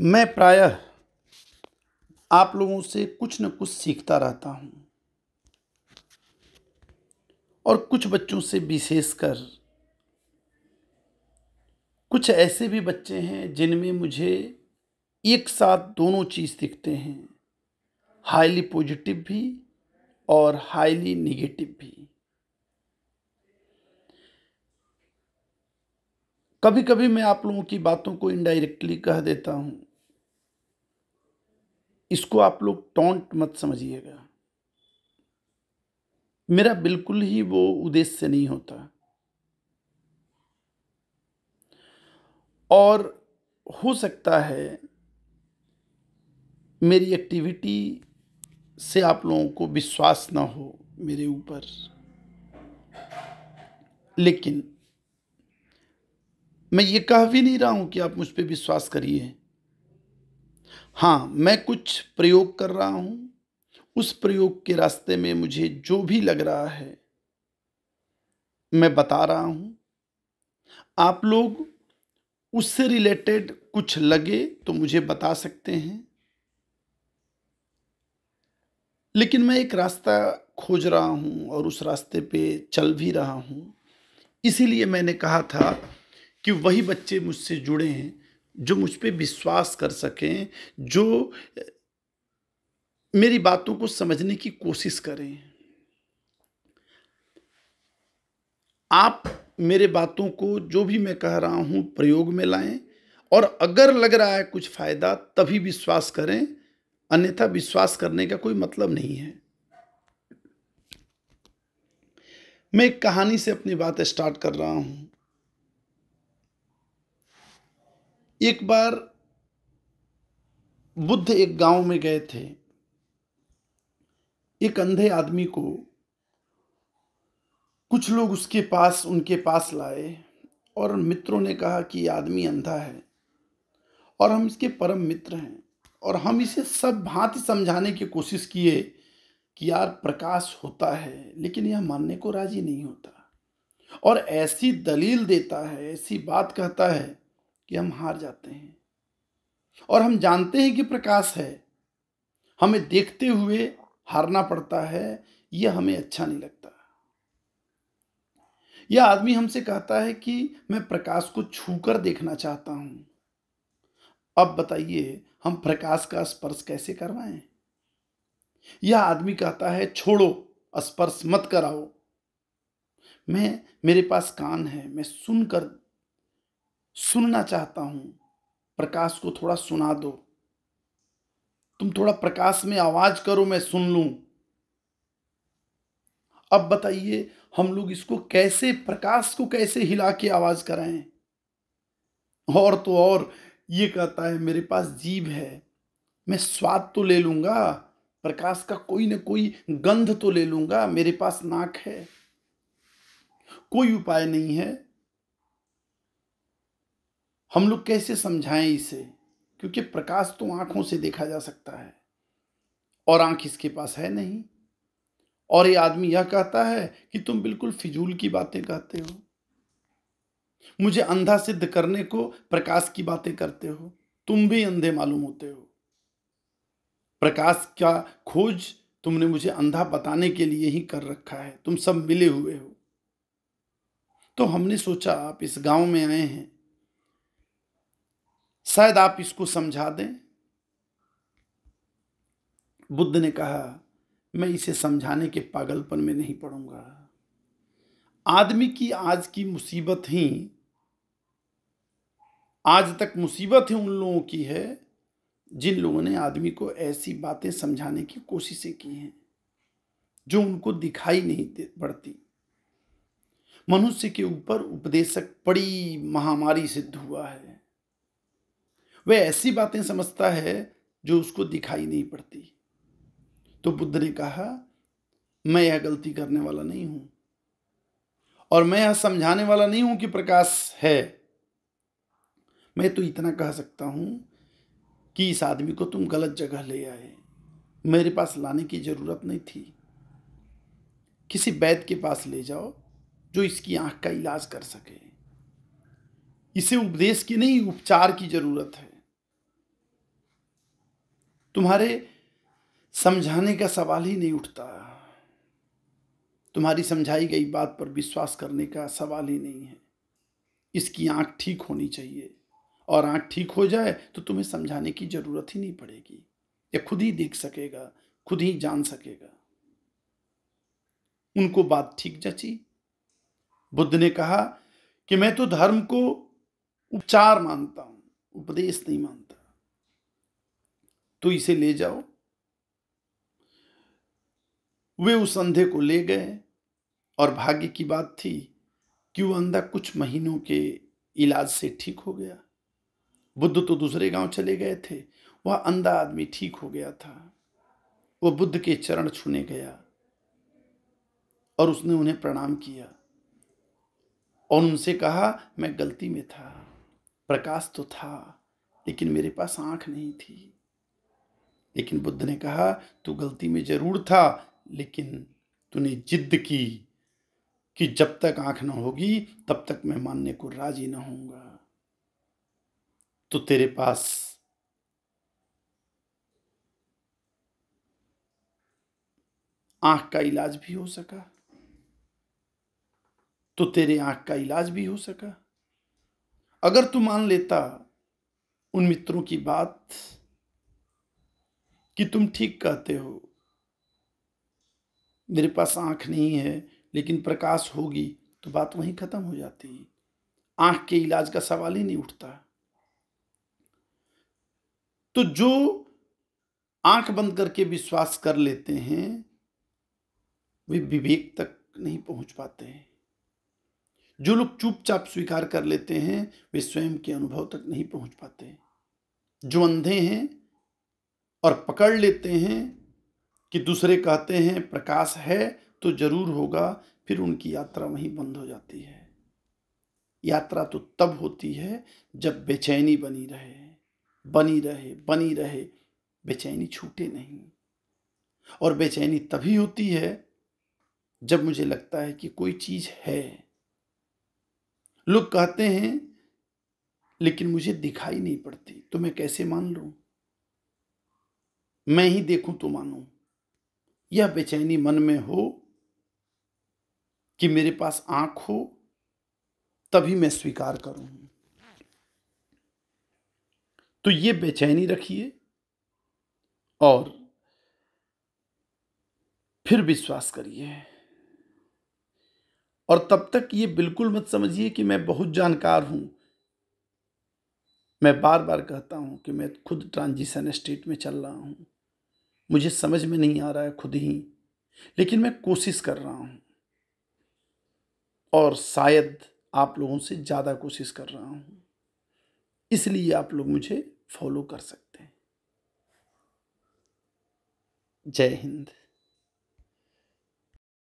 मैं प्रायः आप लोगों से कुछ न कुछ सीखता रहता हूँ और कुछ बच्चों से विशेषकर कुछ ऐसे भी बच्चे हैं जिनमें मुझे एक साथ दोनों चीज़ दिखते हैं हाईली पॉजिटिव भी और हाईली निगेटिव भी कभी कभी मैं आप लोगों की बातों को इनडायरेक्टली कह देता हूं इसको आप लोग टॉन्ट मत समझिएगा मेरा बिल्कुल ही वो उद्देश्य नहीं होता और हो सकता है मेरी एक्टिविटी से आप लोगों को विश्वास ना हो मेरे ऊपर लेकिन मैं ये कह भी नहीं रहा हूँ कि आप मुझ पर विश्वास करिए हाँ मैं कुछ प्रयोग कर रहा हूँ उस प्रयोग के रास्ते में मुझे जो भी लग रहा है मैं बता रहा हूँ आप लोग उससे रिलेटेड कुछ लगे तो मुझे बता सकते हैं लेकिन मैं एक रास्ता खोज रहा हूँ और उस रास्ते पे चल भी रहा हूँ इसीलिए मैंने कहा था कि वही बच्चे मुझसे जुड़े हैं जो मुझ पर विश्वास कर सकें जो मेरी बातों को समझने की कोशिश करें आप मेरे बातों को जो भी मैं कह रहा हूँ प्रयोग में लाएं और अगर लग रहा है कुछ फ़ायदा तभी विश्वास करें अन्यथा विश्वास करने का कोई मतलब नहीं है मैं एक कहानी से अपनी बात स्टार्ट कर रहा हूँ एक बार बुद्ध एक गांव में गए थे एक अंधे आदमी को कुछ लोग उसके पास उनके पास लाए और मित्रों ने कहा कि आदमी अंधा है और हम इसके परम मित्र हैं और हम इसे सब भांति समझाने की कोशिश किए कि यार प्रकाश होता है लेकिन यह मानने को राजी नहीं होता और ऐसी दलील देता है ऐसी बात कहता है कि हम हार जाते हैं और हम जानते हैं कि प्रकाश है हमें देखते हुए हारना पड़ता है यह हमें अच्छा नहीं लगता यह आदमी हमसे कहता है कि मैं प्रकाश को छूकर देखना चाहता हूं अब बताइए हम प्रकाश का स्पर्श कैसे करवाएं यह आदमी कहता है छोड़ो स्पर्श मत कराओ मैं मेरे पास कान है मैं सुनकर सुनना चाहता हूं प्रकाश को थोड़ा सुना दो तुम थोड़ा प्रकाश में आवाज करो मैं सुन लू अब बताइए हम लोग इसको कैसे प्रकाश को कैसे हिला के आवाज कराएं और तो और ये कहता है मेरे पास जीव है मैं स्वाद तो ले लूंगा प्रकाश का कोई ना कोई गंध तो ले लूंगा मेरे पास नाक है कोई उपाय नहीं है हम लोग कैसे समझाएं इसे क्योंकि प्रकाश तो आँखों से देखा जा सकता है और आँख इसके पास है नहीं और ये आदमी यह कहता है कि तुम बिल्कुल फिजूल की बातें कहते हो मुझे अंधा सिद्ध करने को प्रकाश की बातें करते हो तुम भी अंधे मालूम होते हो प्रकाश का खोज तुमने मुझे अंधा बताने के लिए ही कर रखा है तुम सब मिले हुए हो तो हमने सोचा आप इस गांव में आए हैं शायद आप इसको समझा दें बुद्ध ने कहा मैं इसे समझाने के पागलपन में नहीं पड़ूंगा आदमी की आज की मुसीबत ही आज तक मुसीबत ही उन लोगों की है जिन लोगों ने आदमी को ऐसी बातें समझाने की कोशिशें की हैं जो उनको दिखाई नहीं पड़ती मनुष्य के ऊपर उपदेशक बड़ी महामारी सिद्ध हुआ है वह ऐसी बातें समझता है जो उसको दिखाई नहीं पड़ती तो बुद्ध ने कहा मैं यह गलती करने वाला नहीं हूं और मैं यह समझाने वाला नहीं हूं कि प्रकाश है मैं तो इतना कह सकता हूं कि इस आदमी को तुम गलत जगह ले आए मेरे पास लाने की ज़रूरत नहीं थी किसी वैद के पास ले जाओ जो इसकी आंख का इलाज कर सके इसे उपदेश की नहीं उपचार की ज़रूरत है तुम्हारे समझाने का सवाल ही नहीं उठता तुम्हारी समझाई गई बात पर विश्वास करने का सवाल ही नहीं है इसकी आंख ठीक होनी चाहिए और आंख ठीक हो जाए तो तुम्हें समझाने की जरूरत ही नहीं पड़ेगी या खुद ही देख सकेगा खुद ही जान सकेगा उनको बात ठीक जची बुद्ध ने कहा कि मैं तो धर्म को उपचार मानता हूं उपदेश नहीं मानता तो इसे ले जाओ वे उस अंधे को ले गए और भाग्य की बात थी कि वो अंधा कुछ महीनों के इलाज से ठीक हो गया बुद्ध तो दूसरे गांव चले गए थे वह अंधा आदमी ठीक हो गया था वह बुद्ध के चरण छूने गया और उसने उन्हें प्रणाम किया और उनसे कहा मैं गलती में था प्रकाश तो था लेकिन मेरे पास आंख नहीं थी लेकिन बुद्ध ने कहा तू गलती में जरूर था लेकिन तूने जिद की कि जब तक आंख ना होगी तब तक मैं मानने को राजी ना होऊंगा तो तेरे पास आंख का इलाज भी हो सका तो तेरे आंख का इलाज भी हो सका अगर तू मान लेता उन मित्रों की बात कि तुम ठीक कहते हो मेरे पास आंख नहीं है लेकिन प्रकाश होगी तो बात वहीं खत्म हो जाती है आंख के इलाज का सवाल ही नहीं उठता तो जो आंख बंद करके विश्वास कर लेते हैं वे विवेक तक नहीं पहुंच पाते हैं जो लोग चुपचाप स्वीकार कर लेते हैं वे स्वयं के अनुभव तक नहीं पहुंच पाते जो अंधे हैं और पकड़ लेते हैं कि दूसरे कहते हैं प्रकाश है तो जरूर होगा फिर उनकी यात्रा वहीं बंद हो जाती है यात्रा तो तब होती है जब बेचैनी बनी रहे बनी रहे बनी रहे बेचैनी छूटे नहीं और बेचैनी तभी होती है जब मुझे लगता है कि कोई चीज है लोग कहते हैं लेकिन मुझे दिखाई नहीं पड़ती तो मैं कैसे मान लूँ मैं ही देखूं तो मानूं यह बेचैनी मन में हो कि मेरे पास आंख हो तभी मैं स्वीकार करूं तो ये बेचैनी रखिए और फिर विश्वास करिए और तब तक ये बिल्कुल मत समझिए कि मैं बहुत जानकार हूं मैं बार बार कहता हूं कि मैं खुद ट्रांजिशन स्टेट में चल रहा हूं मुझे समझ में नहीं आ रहा है खुद ही लेकिन मैं कोशिश कर रहा हूँ और शायद आप लोगों से ज़्यादा कोशिश कर रहा हूँ इसलिए आप लोग मुझे फॉलो कर सकते हैं जय हिंद